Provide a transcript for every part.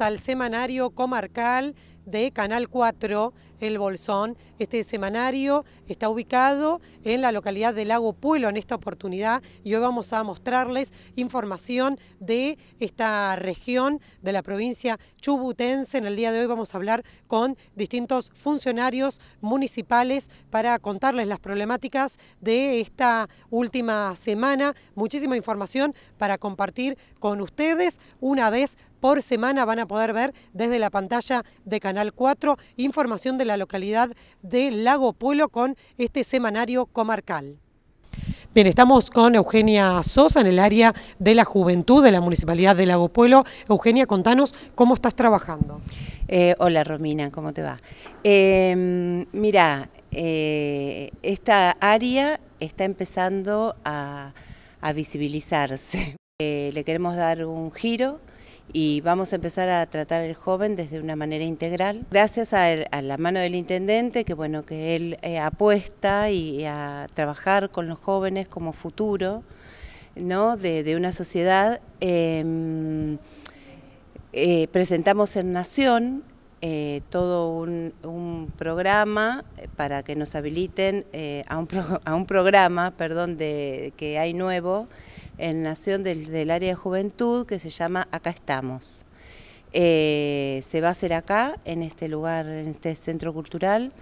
al semanario comarcal de Canal 4 el Bolsón. Este semanario está ubicado en la localidad de Lago Pueblo en esta oportunidad y hoy vamos a mostrarles información de esta región de la provincia chubutense. En el día de hoy vamos a hablar con distintos funcionarios municipales para contarles las problemáticas de esta última semana. Muchísima información para compartir con ustedes una vez por semana van a poder ver desde la pantalla de Canal 4 información de la localidad de Lago Pueblo con este semanario comarcal. Bien, estamos con Eugenia Sosa en el área de la juventud de la Municipalidad de Lago Pueblo. Eugenia, contanos cómo estás trabajando. Eh, hola Romina, ¿cómo te va? Em, mira, eh, esta área está empezando a, a visibilizarse. Eh, le queremos dar un giro y vamos a empezar a tratar al joven desde una manera integral. Gracias a, la mano del intendente, que bueno, que él eh, apuesta y a trabajar con los jóvenes como futuro ¿no? de, una sociedad. Em, eh, presentamos en Nación eh, todo un, programa para que nos habiliten a, un a, un programa perdón, de, que hay nuevo en Nación del, Área de Juventud que se llama Acá Estamos. Eh, se va a hacer acá, en este lugar, en este centro cultural,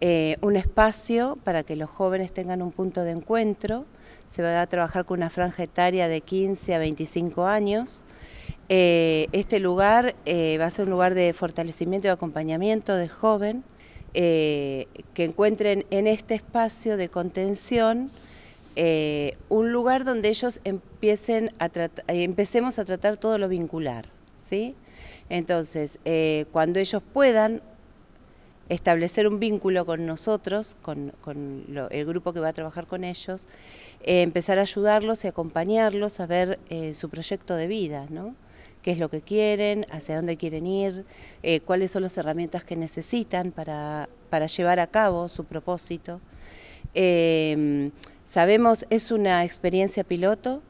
eh, un espacio para que los jóvenes tengan un punto de encuentro. Se va a trabajar con una franja etaria de 15 a 25 años. Eh, este lugar va a ser un lugar de fortalecimiento y acompañamiento de joven, que encuentren en este espacio de contención eh, un lugar donde ellos empiecen a eh, empecemos a tratar todo lo vincular, ¿sí? Entonces, eh, cuando ellos puedan establecer un vínculo con nosotros, con, el grupo que va a trabajar con ellos, empezar a ayudarlos y acompañarlos a ver su proyecto de vida, ¿no? qué es lo que quieren, hacia dónde quieren ir, cuáles son las herramientas que necesitan para, llevar a cabo su propósito. Sabemos, es una experiencia piloto,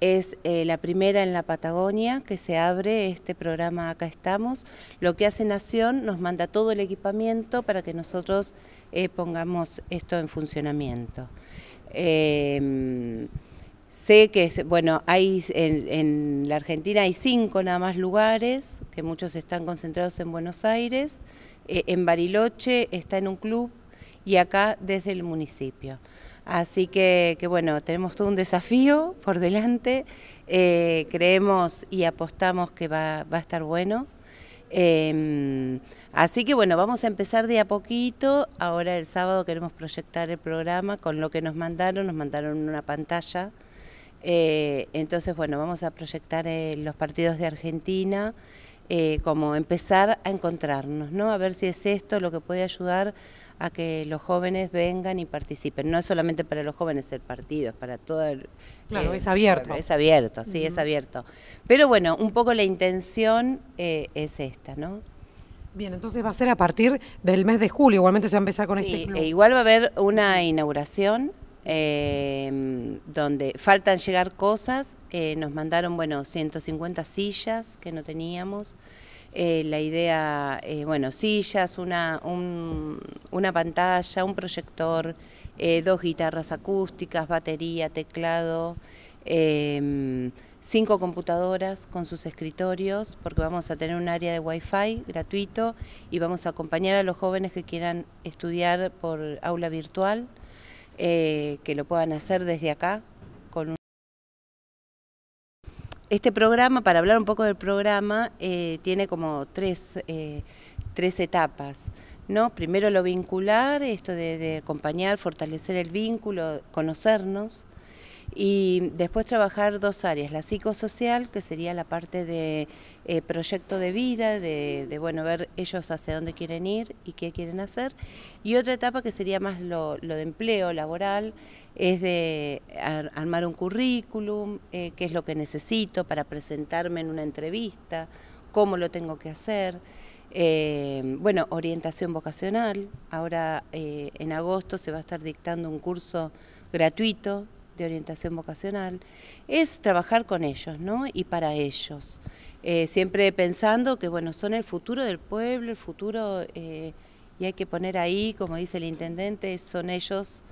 es eh, la primera en la Patagonia que se abre este programa Acá Estamos. Lo que hace Nación nos manda todo el equipamiento para que nosotros eh, pongamos esto en funcionamiento. Em, sé que, bueno, hay en, en la Argentina hay cinco nada más lugares, que muchos están concentrados en Buenos Aires, eh, en Bariloche está en un club y acá desde el municipio. Así que, bueno, tenemos todo un desafío por delante, eh, creemos y apostamos que va, a estar bueno. Em, así que bueno, vamos a empezar de a poquito, ahora el sábado queremos proyectar el programa con lo que nos mandaron, nos mandaron una pantalla. Eh, entonces bueno, vamos a proyectar eh, los partidos de Argentina. como empezar a encontrarnos, ¿no? A ver si es esto lo que puede ayudar a que los jóvenes vengan y participen. No es solamente para los jóvenes el partido, es para todo el... Claro, eh, es abierto. Es abierto, sí, es abierto. Pero bueno, un poco la intención eh, es esta, ¿no? Bien, entonces va a ser a partir del mes de julio, igualmente se va a empezar con este club. E igual va a haber una inauguración em, donde faltan llegar cosas, eh, nos mandaron, bueno, 150 sillas que no teníamos, eh, la idea, eh, bueno, sillas, una, una pantalla, un proyector, eh, dos guitarras acústicas, batería, teclado, cinco computadoras con sus escritorios, porque vamos a tener un área de wifi gratuito y vamos a acompañar a los jóvenes que quieran estudiar por aula virtual, que lo puedan hacer desde acá, este programa, para hablar un poco del programa, eh, tiene como tres, eh, tres etapas. ¿no? Primero lo vincular, esto de, acompañar, fortalecer el vínculo, conocernos y después trabajar dos áreas, la psicosocial, que sería la parte de eh, proyecto de vida, de, bueno, ver ellos hacia dónde quieren ir y qué quieren hacer, y otra etapa que sería más lo, de empleo laboral, es de armar un currículum, eh, qué es lo que necesito para presentarme en una entrevista, cómo lo tengo que hacer. Eh, bueno, orientación vocacional. Ahora eh, en agosto se va a estar dictando un curso gratuito de orientación vocacional, es trabajar con ellos ¿no? y para ellos. Eh, siempre pensando que bueno, son el futuro del pueblo, el futuro, eh, y hay que poner ahí, como dice el intendente, son ellos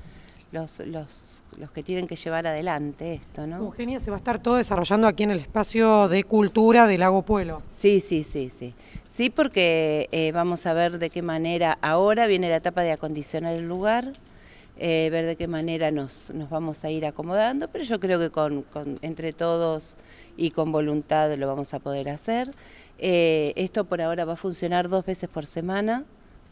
los, los, que tienen que llevar adelante esto, ¿no? Eugenia, se va a estar todo desarrollando aquí en el espacio de cultura del Lago Pueblo. Sí, sí, sí, sí. Sí, porque eh, vamos a ver de qué manera ahora viene la etapa de acondicionar el lugar, eh, ver de qué manera nos, vamos a ir acomodando, pero yo creo que con, entre todos y con voluntad lo vamos a poder hacer. Eh, esto por ahora va a funcionar dos veces por semana,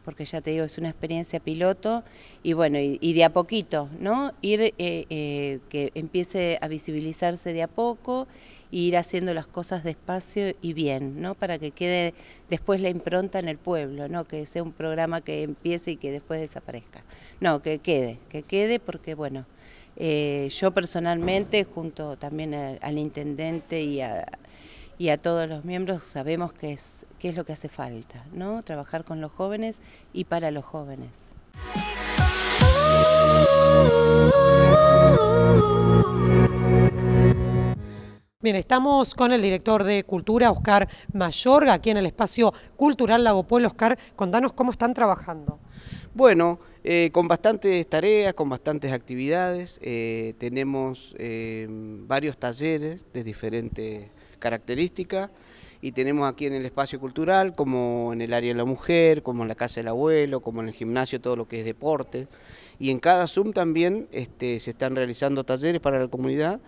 porque ya te digo, es una experiencia piloto, y bueno, y, de a poquito, ¿no? Ir, eh, que empiece a visibilizarse de a poco, e ir haciendo las cosas despacio y bien, ¿no? Para que quede después la impronta en el pueblo, ¿no? Que sea un programa que empiece y que después desaparezca. No, que quede, que quede porque bueno, eh, yo personalmente junto también al intendente y a, todos los miembros sabemos que es, es lo que hace falta, ¿no? Trabajar con los jóvenes y para los jóvenes. Bien, estamos con el director de Cultura, Oscar Mayorga, aquí en el espacio cultural Lago Pueblo. Oscar, contanos cómo están trabajando. Bueno, eh, con bastantes tareas, con bastantes actividades. Eh, tenemos eh, varios talleres de diferentes características y tenemos aquí en el espacio cultural, como en el área de la mujer, como en la casa del abuelo, como en el gimnasio, todo lo que es deporte. Y en cada Zoom también este, se están realizando talleres para la comunidad.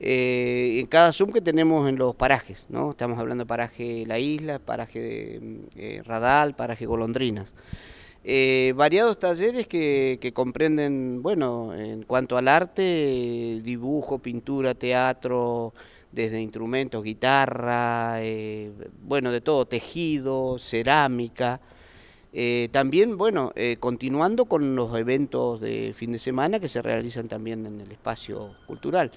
en cada Zoom que tenemos en los parajes, ¿no? Estamos hablando de paraje La Isla, paraje Radal, paraje Golondrinas. Eh, variados talleres que, comprenden, bueno, en cuanto al arte, dibujo, pintura, teatro, desde instrumentos, guitarra, eh, bueno, de todo, tejido, cerámica. Eh, también, bueno, continuando con los eventos de fin de semana que se realizan también en el espacio cultural.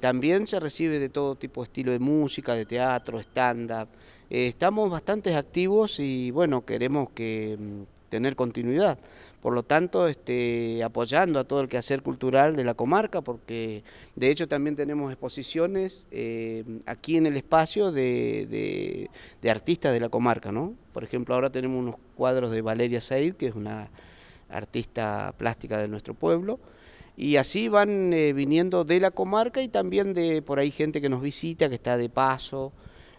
también se recibe de todo tipo de estilo de música, de teatro, stand-up. estamos bastante activos y, bueno, queremos que mm, tener continuidad. Por lo tanto, este, apoyando a todo el quehacer cultural de la comarca, porque de hecho también tenemos exposiciones eh, aquí en el espacio de, artistas de la comarca. Por ejemplo, ahora tenemos unos cuadros de Valeria Said, que es una artista plástica de nuestro pueblo, y así van eh, viniendo de la comarca y también de por ahí gente que nos visita, que está de paso.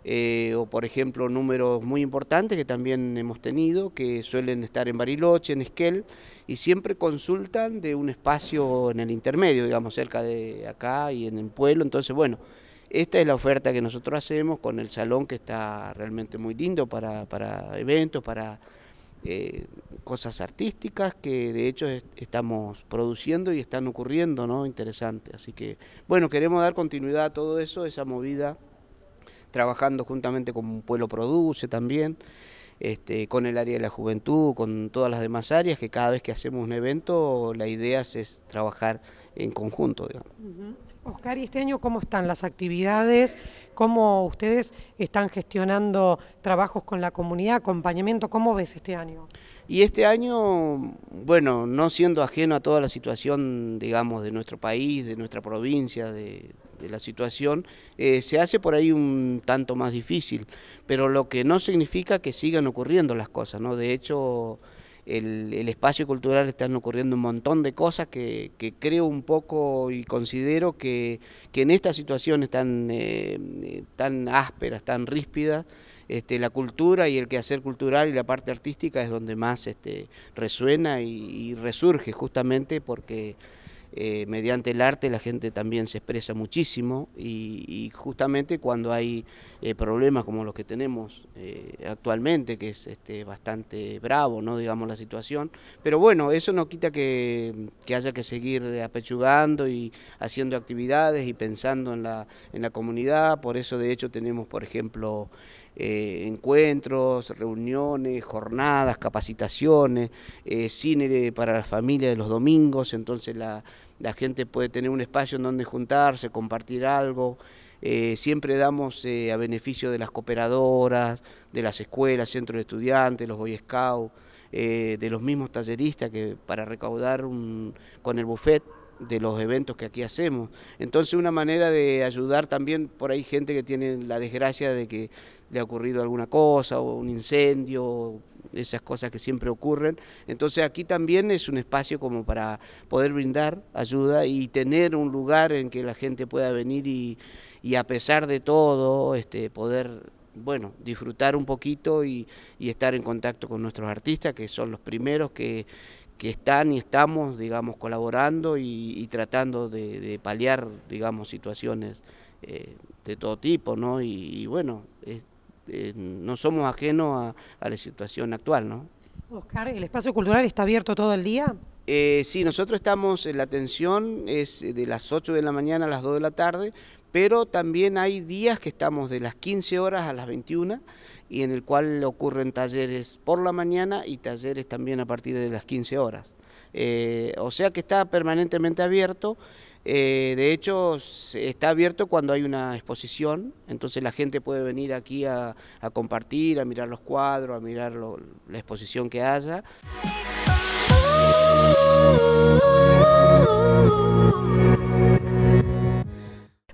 Eh, o por ejemplo números muy importantes que también hemos tenido, que suelen estar en Bariloche, en Esquel, y siempre consultan de un espacio en el intermedio, digamos, cerca de acá y en el pueblo. Entonces, bueno, esta es la oferta que nosotros hacemos con el salón que está realmente muy lindo para, para eventos, para eh, cosas artísticas que de hecho estamos produciendo y están ocurriendo, ¿no? Interesante. Así que, bueno, queremos dar continuidad a todo eso, esa movida trabajando juntamente con Pueblo Produce también, este, con el área de la juventud, con todas las demás áreas, que cada vez que hacemos un evento la idea es, trabajar en conjunto. Oscar, ¿y este año cómo están las actividades? ¿Cómo ustedes están gestionando trabajos con la comunidad, acompañamiento? ¿Cómo ves este año? Y este año, bueno, no siendo ajeno a toda la situación, digamos, de nuestro país, de nuestra provincia, de, la situación, eh, se hace por ahí un tanto más difícil, pero lo que no significa que sigan ocurriendo las cosas, ¿no? De hecho, el, el espacio cultural están ocurriendo un montón de cosas que, creo un poco y considero que, en estas situaciones tan, eh, tan ásperas, tan ríspidas, este, la cultura y el quehacer cultural y la parte artística es donde más este, resuena y resurge justamente porque eh, mediante el arte la gente también se expresa muchísimo y, justamente cuando hay eh, problemas como los que tenemos eh, actualmente, que es este, bastante bravo, ¿no? digamos, la situación, pero bueno, eso no quita que, que, haya que seguir apechugando y haciendo actividades y pensando en la, en la comunidad, por eso de hecho tenemos, por ejemplo, eh, encuentros, reuniones, jornadas, capacitaciones, eh, cine para la familia de los domingos, entonces la, gente puede tener un espacio en donde juntarse, compartir algo. Eh, siempre damos a beneficio de las cooperadoras, de las escuelas, centros de estudiantes, los Boy Scouts, de los mismos talleristas que para recaudar con el buffet de los eventos que aquí hacemos. Entonces una manera de ayudar también por ahí gente que tiene la desgracia de que le ha ocurrido alguna cosa o un incendio, esas cosas que siempre ocurren. Entonces aquí también es un espacio como para poder brindar ayuda y tener un lugar en que la gente pueda venir y, y a pesar de todo este, poder bueno, disfrutar un poquito y, y estar en contacto con nuestros artistas, que son los primeros que, que están y estamos, digamos, colaborando y, tratando de, paliar, digamos, situaciones eh, de todo tipo, ¿no? Y, bueno, eh, no somos ajenos a, la situación actual, ¿no? Oscar, ¿el espacio cultural está abierto todo el día? Eh, sí, nosotros estamos, en la atención es de las 8 de la mañana a las 2 de la tarde, pero también hay días que estamos de las 15 horas a las 21 y en el cual ocurren talleres por la mañana y talleres también a partir de las 15 horas. Eh, o sea que está permanentemente abierto. Eh, de hecho, está abierto cuando hay una exposición, entonces la gente puede venir aquí a, compartir, a mirar los cuadros, a mirar la exposición que haya.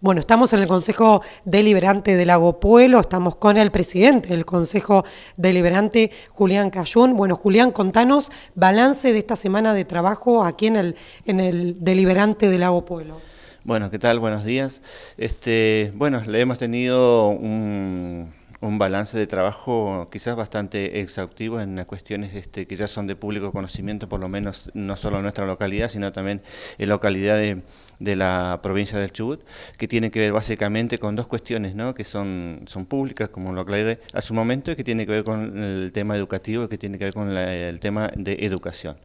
Bueno, estamos en el Consejo Deliberante del Lago Pueblo, estamos con el presidente del Consejo Deliberante, Julián Cayón. Bueno, Julián, contanos balance de esta semana de trabajo aquí en el, en el Deliberante del Lago Pueblo. Bueno, ¿qué tal? Buenos días. Este, bueno, le hemos tenido un, balance de trabajo quizás bastante exhaustivo en cuestiones este, que ya son de público conocimiento, por lo menos no solo en nuestra localidad, sino también en localidades de la provincia del Chubut, que tiene que ver básicamente con dos cuestiones, ¿no? que son, son públicas, como lo aclaré a su momento, y que tiene que ver con el tema educativo, y que tiene que ver con el tema de educación.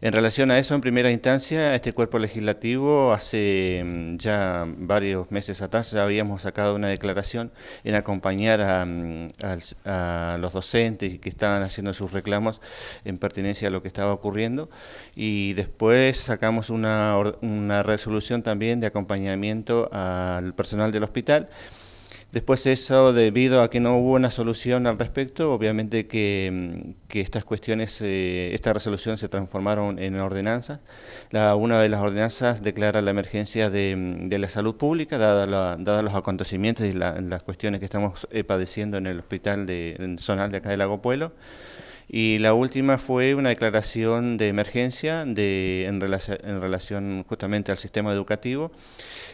En relación a eso, en primera instancia, este cuerpo legislativo hace mm, ya varios meses atrás ya habíamos sacado una declaración en acompañar mm, a, los docentes que estaban haciendo sus reclamos en pertinencia a lo que estaba ocurriendo y después sacamos una resolución también de acompañamiento al personal del hospital Después eso, debido a que no hubo una solución al respecto, obviamente que, mm, estas cuestiones, eh, esta resolución se transformaron en ordenanzas. La, una de las ordenanzas declara la emergencia de, mm, la salud pública, dada, dada los acontecimientos y las cuestiones que estamos eh, padeciendo en el hospital de, en zonal de acá de Lago Pueblo. Y la última fue una declaración de emergencia de, en, en relación justamente al sistema educativo,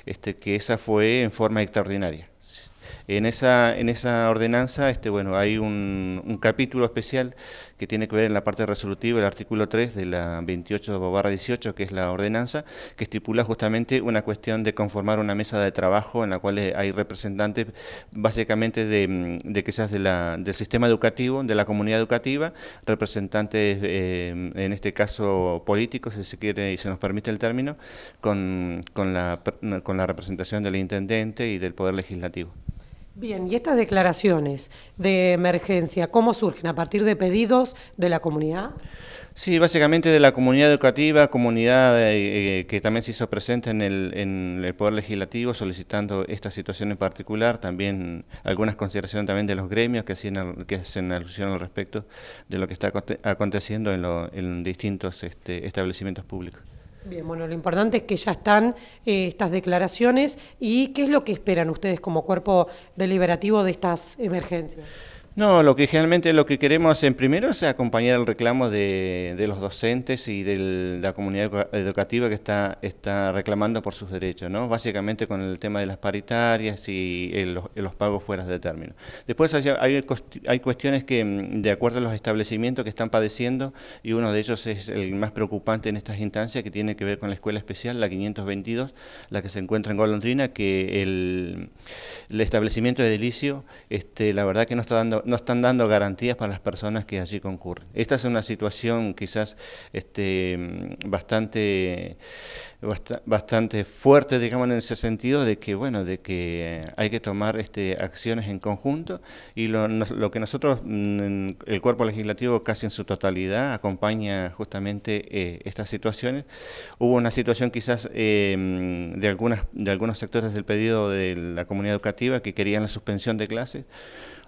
este, que esa fue en forma extraordinaria. En esa, en esa ordenanza este, bueno, hay un, capítulo especial que tiene que ver en la parte resolutiva el artículo 3 de la 28 18, que es la ordenanza, que estipula justamente una cuestión de conformar una mesa de trabajo en la cual eh, hay representantes básicamente de, quizás del sistema educativo, de la comunidad educativa, representantes eh, en este caso políticos, si se quiere y se nos permite el término, con la representación del intendente y del poder legislativo. Bien, ¿y estas declaraciones de emergencia cómo surgen? ¿A partir de pedidos de la comunidad? Sí, básicamente de la comunidad educativa, comunidad eh, eh, que también se hizo presente en el, Poder Legislativo solicitando esta situación en particular, también algunas consideraciones también de los gremios que hacen, que hacen alusión al respecto de lo que está aconteciendo en, distintos este, establecimientos públicos. Bien, bueno, lo importante es que ya están eh, estas declaraciones y qué es lo que esperan ustedes como cuerpo deliberativo de estas emergencias. No, lo que generalmente lo que queremos en primero es acompañar el reclamo de, de los docentes y de la comunidad educativa que está, está reclamando por sus derechos, ¿no? Básicamente con el tema de las paritarias y los pagos fuera de término. Después hay, hay, cuestiones que, mm, de acuerdo a los establecimientos que están padeciendo, y uno de ellos es el más preocupante en estas instancias, que tiene que ver con la escuela especial, la 522, la que se encuentra en Golondrina, que el, el establecimiento de Delicio, este, la verdad que no está dando no, están dando garantías para las personas que allí concurren. Esta es una situación quizás este, bastante, bastante fuerte, digamos, en ese sentido de que, bueno, de que hay que tomar este, acciones en conjunto y lo, que nosotros, mm, el cuerpo legislativo casi en su totalidad acompaña justamente eh, estas situaciones. Hubo una situación quizás eh, de, algunas, de algunos sectores del pedido de la comunidad educativa que querían la suspensión de clases.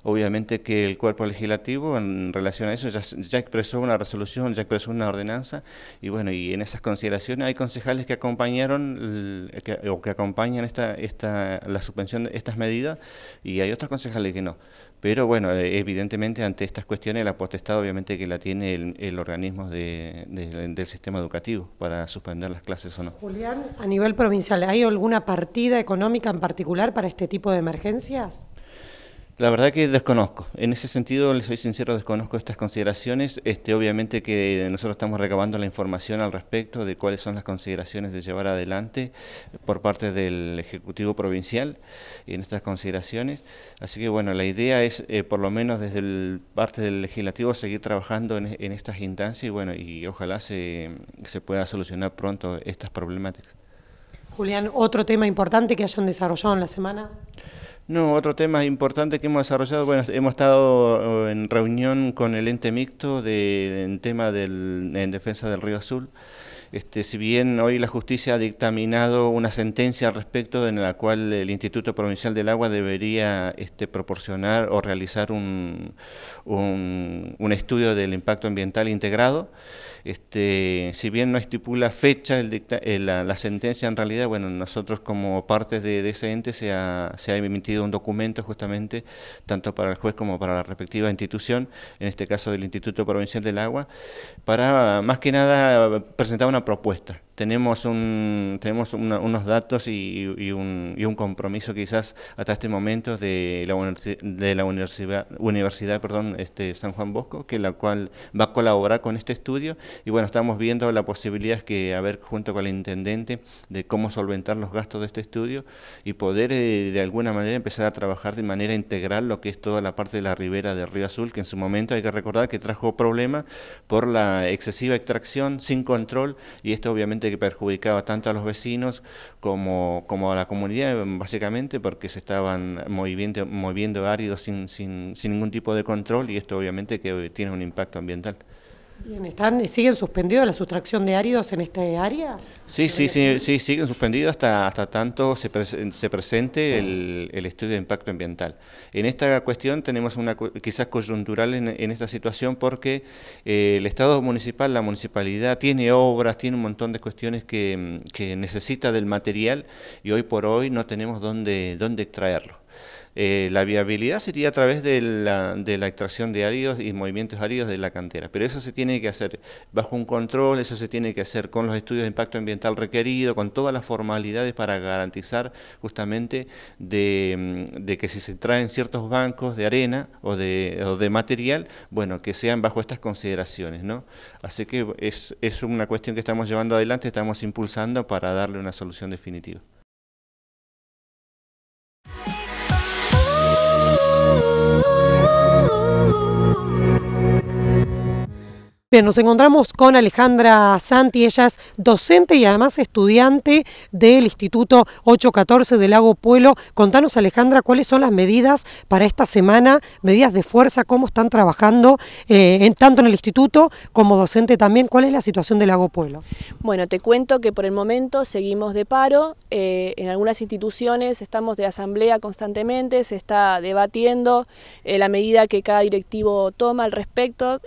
Obviamente que el cuerpo legislativo en relación a eso ya, expresó una resolución, ya expresó una ordenanza y bueno, y en esas consideraciones hay concejales que acompañaron o que acompañan esta, esta, la suspensión de estas medidas y hay otros concejales que no. Pero bueno, eh, evidentemente ante estas cuestiones la potestad obviamente que la tiene el, el organismo del sistema educativo para suspender las clases o no. Julián, a nivel provincial, ¿hay alguna partida económica en particular para este tipo de emergencias? La verdad que desconozco. En ese sentido, les soy sincero, desconozco estas consideraciones. Este, obviamente que nosotros estamos recabando la información al respecto de cuáles son las consideraciones de llevar adelante por parte del Ejecutivo Provincial en estas consideraciones. Así que bueno, la idea es, eh, por lo menos desde el parte del legislativo, seguir trabajando en, estas instancias y bueno, y ojalá se, se pueda solucionar pronto estas problemáticas. Julián, otro tema importante que hayan desarrollado en la semana. No, otro tema importante que hemos desarrollado, bueno, hemos estado eh, en reunión con el ente mixto tema del, en defensa del río Azul. Este, si bien hoy la justicia ha dictaminado una sentencia al respecto en la cual el Instituto Provincial del Agua debería este, proporcionar o realizar un, estudio del impacto ambiental integrado, este, si bien no estipula fecha eh, la, sentencia en realidad, bueno, nosotros como partes de, ese ente se ha emitido un documento justamente tanto para el juez como para la respectiva institución, en este caso del Instituto Provincial del Agua, para más que nada presentar una propuesta tenemos, un, tenemos unos datos y, un, compromiso quizás hasta este momento de la, de la universidad, universidad perdón, este, San Juan Bosco, que la cual va a colaborar con este estudio y bueno, estamos viendo la posibilidad que a ver junto con el intendente de cómo solventar los gastos de este estudio y poder eh, de alguna manera empezar a trabajar de manera integral lo que es toda la parte de la ribera del Río Azul, que en su momento hay que recordar que trajo problemas por la excesiva extracción sin control y esto obviamente que perjudicaba tanto a los vecinos como, como a la comunidad, básicamente, porque se estaban moviendo, áridos sin, sin, sin ningún tipo de control y esto obviamente que tiene un impacto ambiental. ¿están, ¿Siguen suspendidos la sustracción de áridos en esta área? Sí, sí, sí, sí, siguen suspendidos hasta, hasta tanto se, presente ah. el, estudio de impacto ambiental. En esta cuestión tenemos una quizás coyuntural en, esta situación porque eh, el Estado municipal, la municipalidad, tiene obras, tiene un montón de cuestiones que, que necesita del material y hoy por hoy no tenemos dónde, dónde extraerlo. Eh, la viabilidad sería a través de la, extracción de áridos y movimientos áridos de la cantera, pero eso se tiene que hacer bajo un control, eso se tiene que hacer con los estudios de impacto ambiental requerido, con todas las formalidades para garantizar justamente de, mm, que si se traen ciertos bancos de arena o de, material, bueno, que sean bajo estas consideraciones, ¿no? Así que es una cuestión que estamos llevando adelante, estamos impulsando para darle una solución definitiva. you. Bien, nos encontramos con Alejandra Santi, ella es docente y además estudiante del Instituto 814 del Lago Pueblo. Contanos Alejandra, ¿cuáles son las medidas para esta semana, medidas de fuerza, cómo están trabajando eh, en, tanto en el instituto como docente también? ¿Cuál es la situación del Lago Pueblo? Bueno, te cuento que por el momento seguimos de paro, eh, en algunas instituciones estamos de asamblea constantemente, se está debatiendo eh, la medida que cada directivo toma al respecto.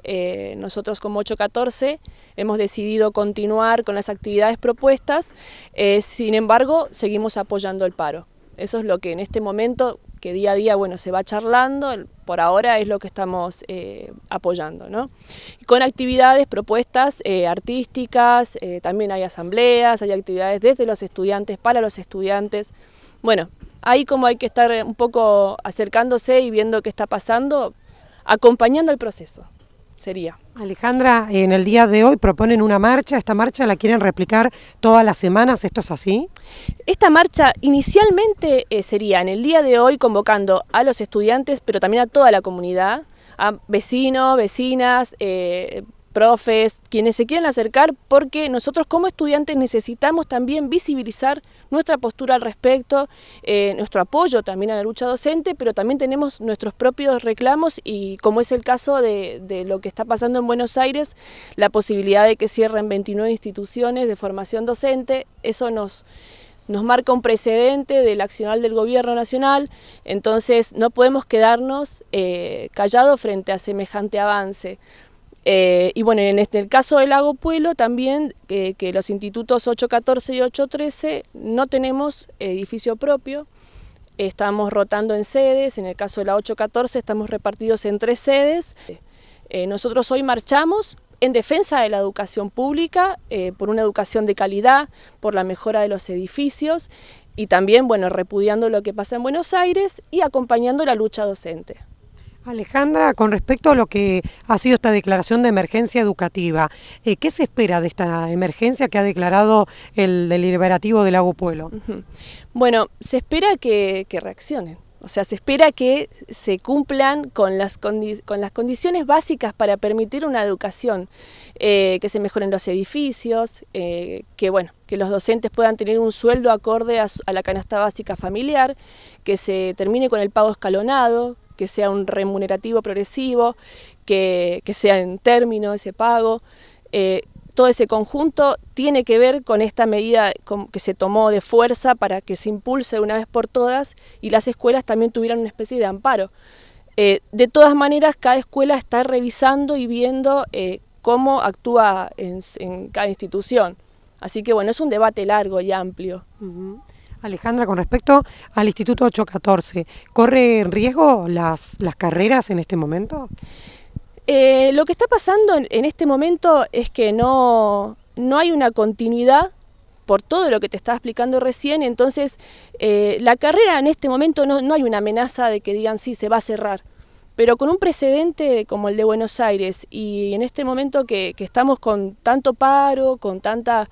nosotros como 814 hemos decidido continuar con las actividades propuestas, eh, sin embargo seguimos apoyando el paro. Eso es lo que en este momento, que día a día bueno, se va charlando, por ahora es lo que estamos eh, apoyando. ¿no? con actividades, propuestas eh, artísticas, también hay asambleas, hay actividades desde los estudiantes, para los estudiantes. Bueno, ahí como hay que estar un poco acercándose y viendo qué está pasando, acompañando el proceso, sería. Alejandra, en el día de hoy proponen una marcha, esta marcha la quieren replicar todas las semanas, ¿esto es así? Esta marcha inicialmente eh, sería en el día de hoy convocando a los estudiantes, pero también a toda la comunidad, a vecinos, vecinas, eh, profes, quienes se quieran acercar, porque nosotros como estudiantes necesitamos también visibilizar nuestra postura al respecto, eh, nuestro apoyo también a la lucha docente, pero también tenemos nuestros propios reclamos y como es el caso de, lo que está pasando en Buenos Aires, la posibilidad de que cierren 29 instituciones de formación docente, eso nos nos marca un precedente del accional del gobierno nacional, entonces no podemos quedarnos eh, callados frente a semejante avance. Eh, y bueno, en, este, el caso del Lago Pueblo también, que los institutos 814 y 813 no tenemos edificio propio, estamos rotando en sedes, en el caso de la 814 estamos repartidos en tres sedes. Eh, nosotros hoy marchamos en defensa de la educación pública, eh, por una educación de calidad, por la mejora de los edificios y también, bueno, repudiando lo que pasa en Buenos Aires y acompañando la lucha docente. Alejandra, con respecto a lo que ha sido esta declaración de emergencia educativa, eh, ¿qué se espera de esta emergencia que ha declarado el deliberativo del Lago Pueblo? Bueno, se espera que, reaccionen. O sea, se espera que se cumplan con las, con las condiciones básicas para permitir una educación, eh, que se mejoren los edificios, eh, que bueno, que los docentes puedan tener un sueldo acorde a, a la canasta básica familiar, que se termine con el pago escalonado, que sea un remunerativo progresivo, que, sea en término ese pago. Eh, todo ese conjunto tiene que ver con esta medida que se tomó de fuerza para que se impulse una vez por todas y las escuelas también tuvieran una especie de amparo. Eh, de todas maneras, cada escuela está revisando y viendo eh, cómo actúa en, cada institución. Así que bueno, es un debate largo y amplio. Alejandra, con respecto al Instituto 814, ¿corre en riesgo las, carreras en este momento? Eh, lo que está pasando en, este momento es que no, hay una continuidad por todo lo que te estaba explicando recién, entonces eh, la carrera en este momento no, hay una amenaza de que digan sí, se va a cerrar pero con un precedente como el de Buenos Aires y en este momento que, estamos con tanto paro, con tanta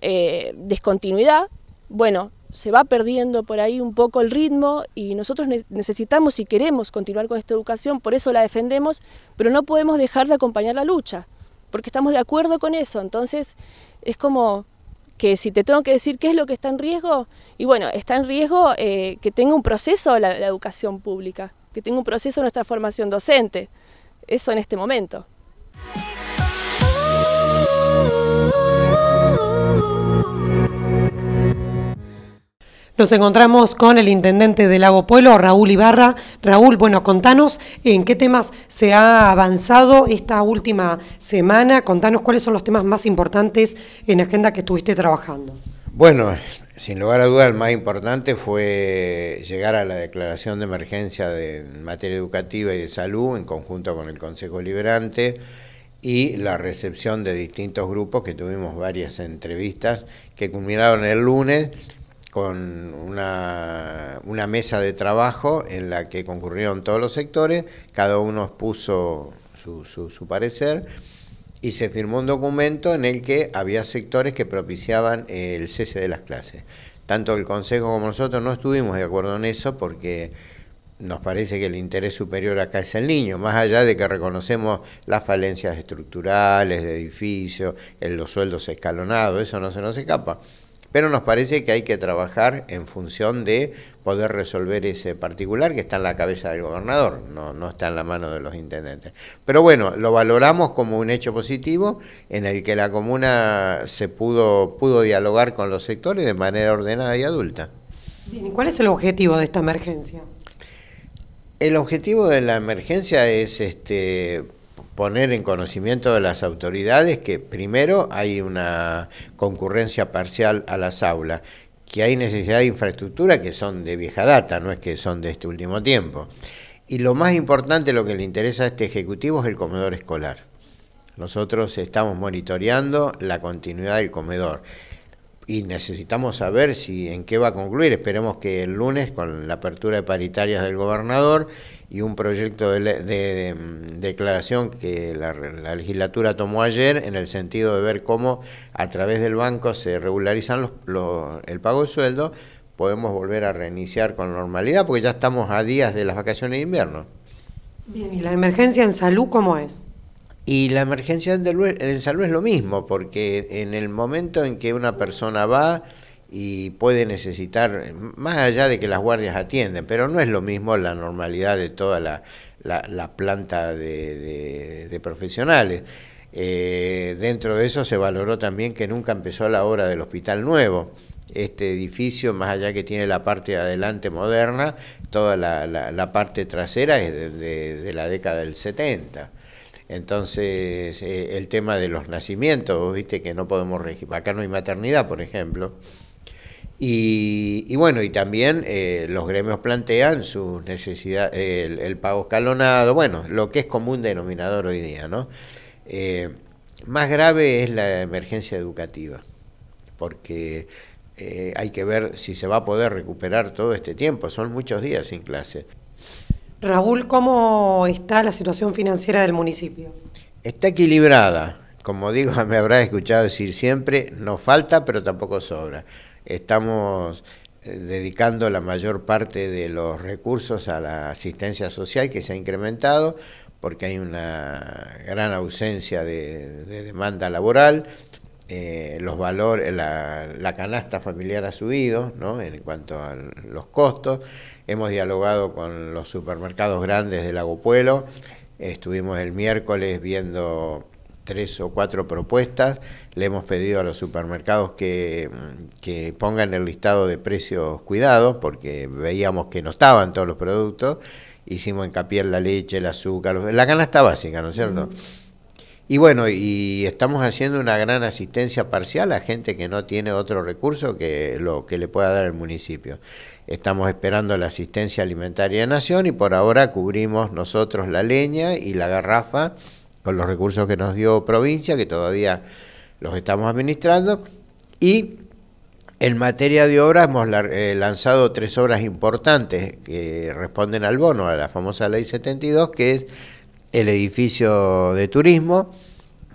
eh, descontinuidad, bueno, se va perdiendo por ahí un poco el ritmo y nosotros necesitamos y queremos continuar con esta educación, por eso la defendemos, pero no podemos dejar de acompañar la lucha, porque estamos de acuerdo con eso. Entonces es como que si te tengo que decir qué es lo que está en riesgo, y bueno, está en riesgo eh, que tenga un proceso la educación pública, que tenga un proceso nuestra formación docente, eso en este momento. Oh, oh, oh, nos encontramos con el intendente de Lago Pueblo, Raúl Ibarra. Raúl, bueno, contanos en qué temas se ha avanzado esta última semana. Contanos cuáles son los temas más importantes en agenda que estuviste trabajando. Bueno, sin lugar a dudas, el más importante fue llegar a la declaración de emergencia de, en materia educativa y de salud en conjunto con el Consejo Liberante y la recepción de distintos grupos que tuvimos varias entrevistas que culminaron el lunes con una, mesa de trabajo en la que concurrieron todos los sectores, cada uno expuso su, su parecer y se firmó un documento en el que había sectores que propiciaban el cese de las clases. Tanto el Consejo como nosotros no estuvimos de acuerdo en eso porque nos parece que el interés superior acá es el niño, más allá de que reconocemos las falencias estructurales de edificios, los sueldos escalonados, eso no se nos escapa pero nos parece que hay que trabajar en función de poder resolver ese particular que está en la cabeza del gobernador, no, no está en la mano de los intendentes. Pero bueno, lo valoramos como un hecho positivo en el que la comuna se pudo, pudo dialogar con los sectores de manera ordenada y adulta. cuál es el objetivo de esta emergencia? El objetivo de la emergencia es este, poner en conocimiento de las autoridades que primero hay una concurrencia parcial a las aulas, que hay necesidad de infraestructura que son de vieja data, no es que son de este último tiempo. Y lo más importante, lo que le interesa a este Ejecutivo es el comedor escolar. Nosotros estamos monitoreando la continuidad del comedor y necesitamos saber si en qué va a concluir. Esperemos que el lunes, con la apertura de paritarias del gobernador, y un proyecto de, mm, declaración que la, legislatura tomó ayer en el sentido de ver cómo a través del banco se regularizan los, el pago de sueldo, podemos volver a reiniciar con normalidad porque ya estamos a días de las vacaciones de invierno. Bien, ¿y la emergencia en salud cómo es? Y la emergencia en salud es lo mismo, porque en el momento en que una persona va y puede necesitar, más allá de que las guardias atienden, pero no es lo mismo la normalidad de toda la, planta de, profesionales. Eh, dentro de eso se valoró también que nunca empezó la obra del Hospital Nuevo. Este edificio, más allá que tiene la parte de adelante moderna, toda la, la, parte trasera es de, la década del 70. Entonces, eh, el tema de los nacimientos, viste que no podemos, acá no hay maternidad, por ejemplo. Y, bueno, y también eh, los gremios plantean sus necesidades, el, pago escalonado, bueno, lo que es común denominador hoy día, ¿no? Eh, más grave es la emergencia educativa, porque eh, hay que ver si se va a poder recuperar todo este tiempo, son muchos días sin clase. Raúl, ¿cómo está la situación financiera del municipio? Está equilibrada, como digo, me habrá escuchado decir siempre, no falta, pero tampoco sobra estamos eh, dedicando la mayor parte de los recursos a la asistencia social que se ha incrementado porque hay una gran ausencia de, demanda laboral, eh, los valores, la, canasta familiar ha subido en cuanto a los costos, hemos dialogado con los supermercados grandes del Lago estuvimos el miércoles viendo tres o cuatro propuestas. Le hemos pedido a los supermercados que, pongan el listado de precios cuidados, porque veíamos que no estaban todos los productos. Hicimos hincapié en la leche, el azúcar, la canasta básica, ¿no es cierto? Y bueno, y estamos haciendo una gran asistencia parcial a gente que no tiene otro recurso que lo que le pueda dar el municipio. Estamos esperando la asistencia alimentaria de Nación y por ahora cubrimos nosotros la leña y la garrafa con los recursos que nos dio provincia, que todavía los estamos administrando, y en materia de obras hemos eh, lanzado tres obras importantes que responden al bono, a la famosa ley 72, que es el edificio de turismo,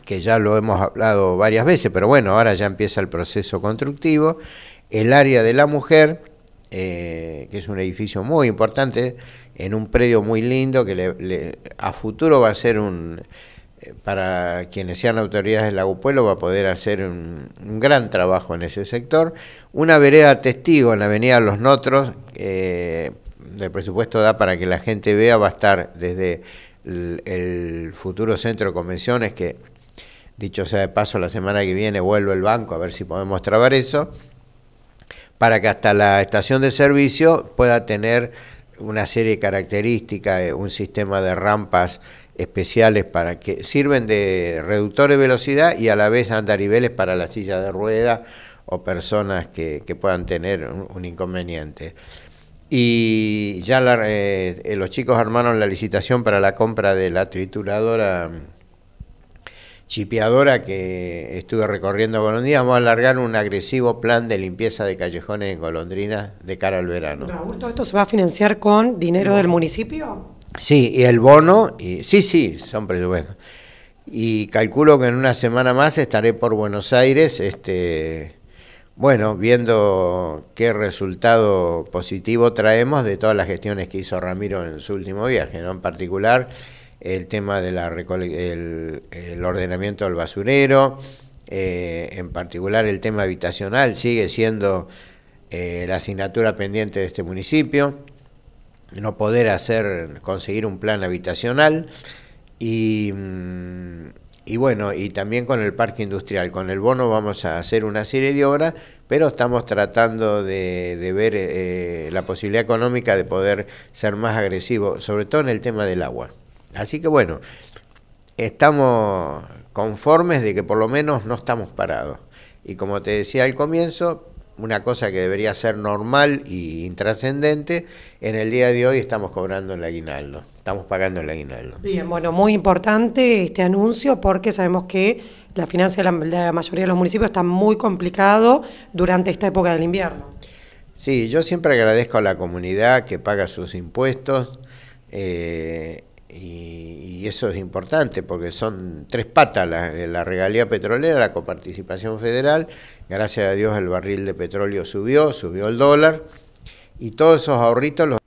que ya lo hemos hablado varias veces, pero bueno, ahora ya empieza el proceso constructivo, el área de la mujer, eh, que es un edificio muy importante, en un predio muy lindo que a futuro va a ser un para quienes sean autoridades del Lago Pueblo va a poder hacer un, gran trabajo en ese sector. Una vereda testigo en la avenida Los Notros, de presupuesto da para que la gente vea, va a estar desde el, futuro centro de convenciones, que dicho sea de paso, la semana que viene vuelvo el banco a ver si podemos trabar eso, para que hasta la estación de servicio pueda tener una serie de características, eh, un sistema de rampas especiales para que sirven de reductor de velocidad y a la vez niveles para la silla de rueda o personas que, puedan tener un, inconveniente. Y ya la, eh, eh, los chicos armaron la licitación para la compra de la trituradora mm, chipeadora que estuve recorriendo día vamos a alargar un agresivo plan de limpieza de callejones en Golondrinas de cara al verano. ¿todo esto se va a financiar con dinero del municipio? Sí, y el bono, y, sí, sí, son bueno. Y calculo que en una semana más estaré por Buenos Aires, este, bueno, viendo qué resultado positivo traemos de todas las gestiones que hizo Ramiro en su último viaje, ¿no? En particular el tema del el ordenamiento del basurero, eh, en particular el tema habitacional sigue siendo eh, la asignatura pendiente de este municipio no poder hacer, conseguir un plan habitacional y, mm, y bueno, y también con el parque industrial. Con el bono vamos a hacer una serie de obras, pero estamos tratando de, ver eh, eh, la posibilidad económica de poder ser más agresivo, sobre todo en el tema del agua. Así que bueno, estamos conformes de que por lo menos no estamos parados. Y como te decía al comienzo, una cosa que debería ser normal y intrascendente, en el día de hoy estamos cobrando el aguinaldo, estamos pagando el aguinaldo. Bien, bueno, muy importante este anuncio porque sabemos que la finanza de la, mayoría de los municipios está muy complicado durante esta época del invierno. Sí, yo siempre agradezco a la comunidad que paga sus impuestos eh, y, eso es importante porque son tres patas, la regalía petrolera, la coparticipación federal Gracias a Dios el barril de petróleo subió, subió el dólar y todos esos ahorritos los...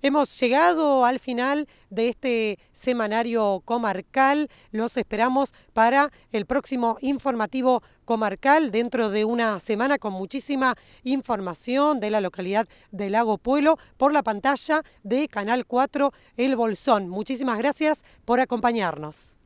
Hemos llegado al final de este semanario comarcal. Los esperamos para el próximo informativo comarcal dentro de una semana con muchísima información de la localidad de Lago Pueblo por la pantalla de Canal 4 El Bolsón. Muchísimas gracias por acompañarnos.